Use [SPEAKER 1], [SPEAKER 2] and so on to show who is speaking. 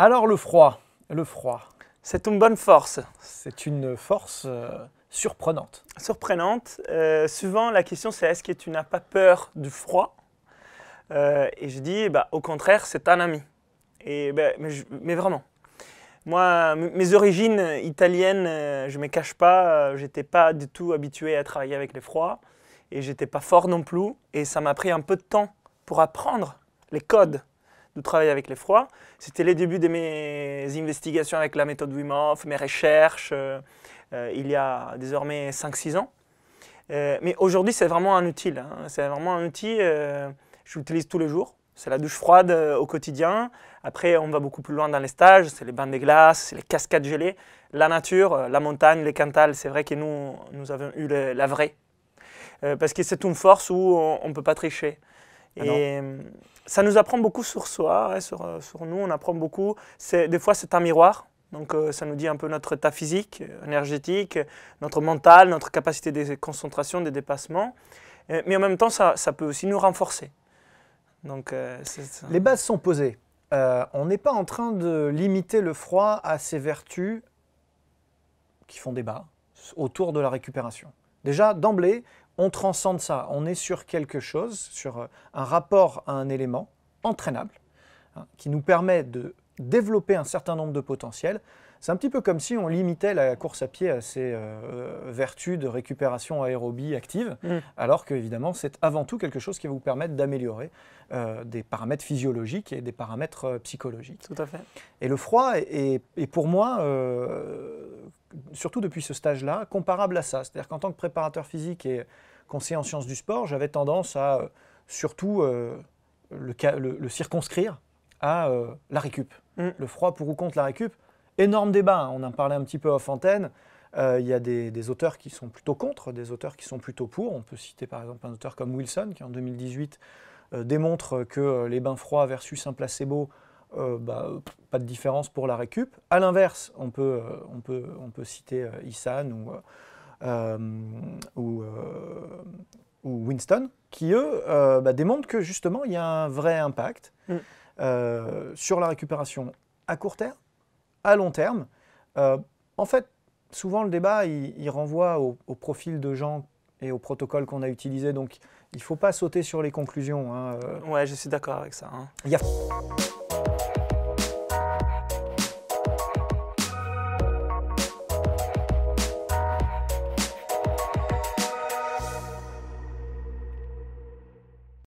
[SPEAKER 1] Alors le froid, le froid. C'est une bonne force. C'est une force euh, surprenante. Surprenante. Euh, souvent la question c'est est-ce que tu n'as pas peur du froid euh, Et je dis bah, au contraire c'est un ami. Et bah, mais, vraiment. Moi, mes origines italiennes, je ne me cache pas, Je n'étais pas du tout habitué à travailler avec les froids et n'étais pas fort non plus et ça m'a pris un peu de temps pour apprendre les codes de travailler avec les froids. C'était les débuts de mes investigations avec la méthode Wim Hof, mes recherches, euh, euh, il y a désormais 5-6 ans. Euh, mais aujourd'hui, c'est vraiment un outil. Hein. C'est vraiment un outil Je que j'utilise tous les jours. C'est la douche froide au quotidien. Après, on va beaucoup plus loin dans les stages. C'est les bains de glace, les cascades gelées, la nature, la montagne, les cantales. C'est vrai que nous, nous avons eu la vraie. parce que c'est une force où on ne peut pas tricher. Ah Et euh, ça nous apprend beaucoup sur soi, hein, euh, sur, nous, on apprend beaucoup. Des fois, c'est un miroir. Donc, euh, ça nous dit un peu notre état physique, énergétique, notre mental, notre capacité de concentration, de dépassement. mais en même temps, ça, peut aussi nous renforcer. Donc, Les
[SPEAKER 2] bases sont posées. on n'est pas en train de limiter le froid à ses vertus qui font débat autour de la récupération. Déjà, d'emblée, on transcende ça, on est sur quelque chose, sur euh, un rapport à un élément entraînable, hein, qui nous permet de développer un certain nombre de potentiels. C'est un petit peu comme si on limitait la course à pied à ses euh, euh, vertus de récupération aérobie active, mm. alors que évidemment c'est avant tout quelque chose qui va vous permettre d'améliorer des paramètres physiologiques et des paramètres psychologiques. Tout à fait. Et le froid est pour moi surtout depuis ce stage-là, comparable à ça. C'est-à-dire qu'en tant que préparateur physique et conseiller en sciences du sport, j'avais tendance à euh, surtout euh, le, circonscrire à euh, la récup. Mm. Le froid pour ou contre la récup, énorme débat. On en parlait un petit peu off antenne. Il y a des, des, auteurs qui sont plutôt contre, des auteurs qui sont plutôt pour. On peut citer par exemple un auteur comme Wilson qui en 2018 démontre que les bains froids versus un placebo euh, bah, pas de différence pour la récup. À l'inverse, on peut, euh, on peut, on peut citer euh, Issan ou, ou, Winston, qui eux bah, démontrent que justement il y a un vrai impact mm. sur la récupération à court terme, à long terme. en fait, souvent le débat il, renvoie au, profil de gens et au protocole qu'on a utilisé. Donc il ne faut pas sauter sur les conclusions. Hein.
[SPEAKER 1] Ouais, je suis d'accord avec ça. Hein.
[SPEAKER 2] Il y a...